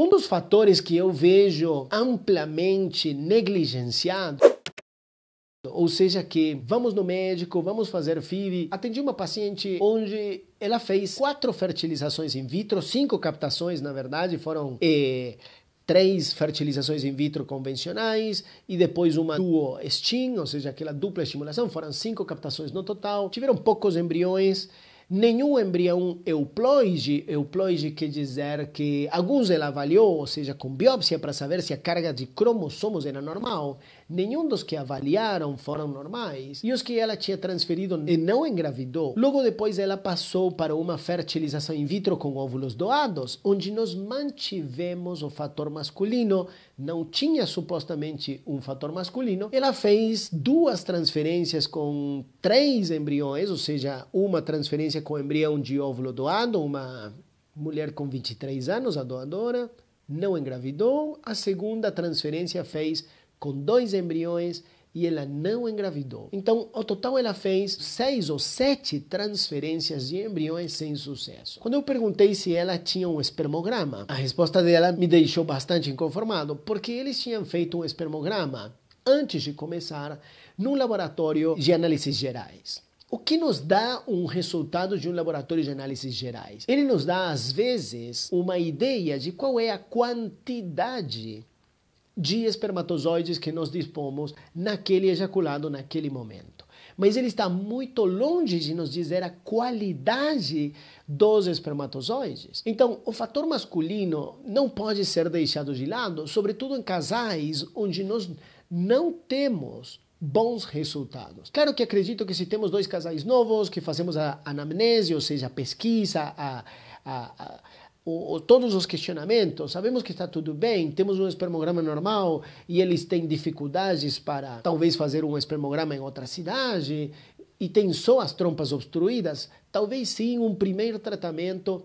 Um dos fatores que eu vejo amplamente negligenciado ou seja que vamos no médico, vamos fazer FIV. Atendi uma paciente onde ela fez quatro fertilizações in vitro, cinco captações, na verdade, foram eh, três fertilizações in vitro convencionais e depois uma duo stim, ou seja, aquela dupla estimulação, foram cinco captações no total. Tiveram poucos embriões Nenhum embrião euploide, euploide quer dizer que alguns ele avaliou, ou seja, com biópsia para saber se a carga de cromossomos era normal. Nenhum dos que avaliaram foram normais. E os que ela tinha transferido e não engravidou. Logo depois ela passou para uma fertilização in vitro com óvulos doados, onde nós mantivemos o fator masculino. Não tinha supostamente um fator masculino. Ela fez duas transferências com três embriões, ou seja, uma transferência experiência com embrião de óvulo doado, uma mulher com 23 anos, a doadora, não engravidou. A segunda transferência fez com dois embriões e ela não engravidou. Então, ao total, ela fez seis ou sete transferências de embriões sem sucesso. Quando eu perguntei se ela tinha um espermograma, a resposta dela me deixou bastante inconformado, porque eles tinham feito um espermograma antes de começar num laboratório de análises gerais. O que nos dá um resultado de um laboratório de análises gerais? Ele nos dá, às vezes, uma ideia de qual é a quantidade de espermatozoides que nós dispomos naquele ejaculado, naquele momento. Mas ele está muito longe de nos dizer a qualidade dos espermatozoides. Então, o fator masculino não pode ser deixado de lado, sobretudo em casais onde nós não temos bons resultados. Claro que acredito que se temos dois casais novos, que fazemos a anamnese, ou seja, a pesquisa, a, a, a o, todos os questionamentos, sabemos que está tudo bem, temos um espermograma normal e eles têm dificuldades para talvez fazer um espermograma em outra cidade e tem só as trompas obstruídas, talvez sim um primeiro tratamento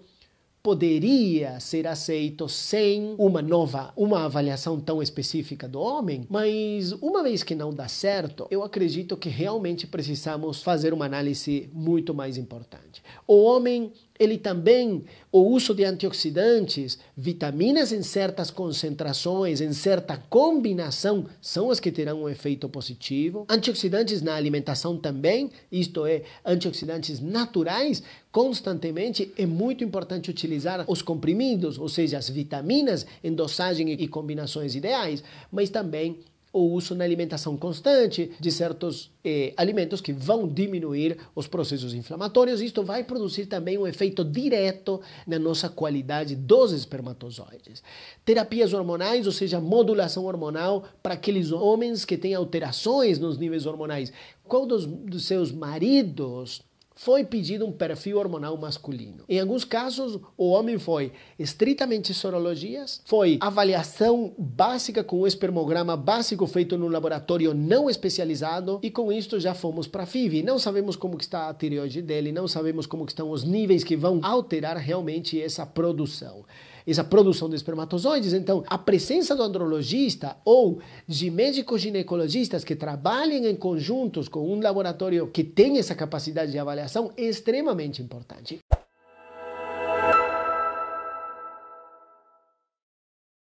poderia ser aceito sem uma nova, uma avaliação tão específica do homem, mas uma vez que não dá certo, eu acredito que realmente precisamos fazer uma análise muito mais importante. O homem ele também, o uso de antioxidantes, vitaminas em certas concentrações, em certa combinação, são as que terão um efeito positivo. Antioxidantes na alimentação também, isto é, antioxidantes naturais, constantemente é muito importante utilizar os comprimidos, ou seja, as vitaminas em dosagem e combinações ideais, mas também o uso na alimentação constante de certos eh, alimentos que vão diminuir os processos inflamatórios. Isto vai produzir também um efeito direto na nossa qualidade dos espermatozoides. Terapias hormonais, ou seja, modulação hormonal para aqueles homens que têm alterações nos níveis hormonais. Qual dos, dos seus maridos foi pedido um perfil hormonal masculino. Em alguns casos, o homem foi estritamente sorologias, foi avaliação básica com o espermograma básico feito num laboratório não especializado e com isto já fomos para FIV. Não sabemos como está a tireoide dele, não sabemos como estão os níveis que vão alterar realmente essa produção essa produção de espermatozoides. Então, a presença do andrologista ou de médicos ginecologistas que trabalhem em conjuntos com um laboratório que tem essa capacidade de avaliação é extremamente importante.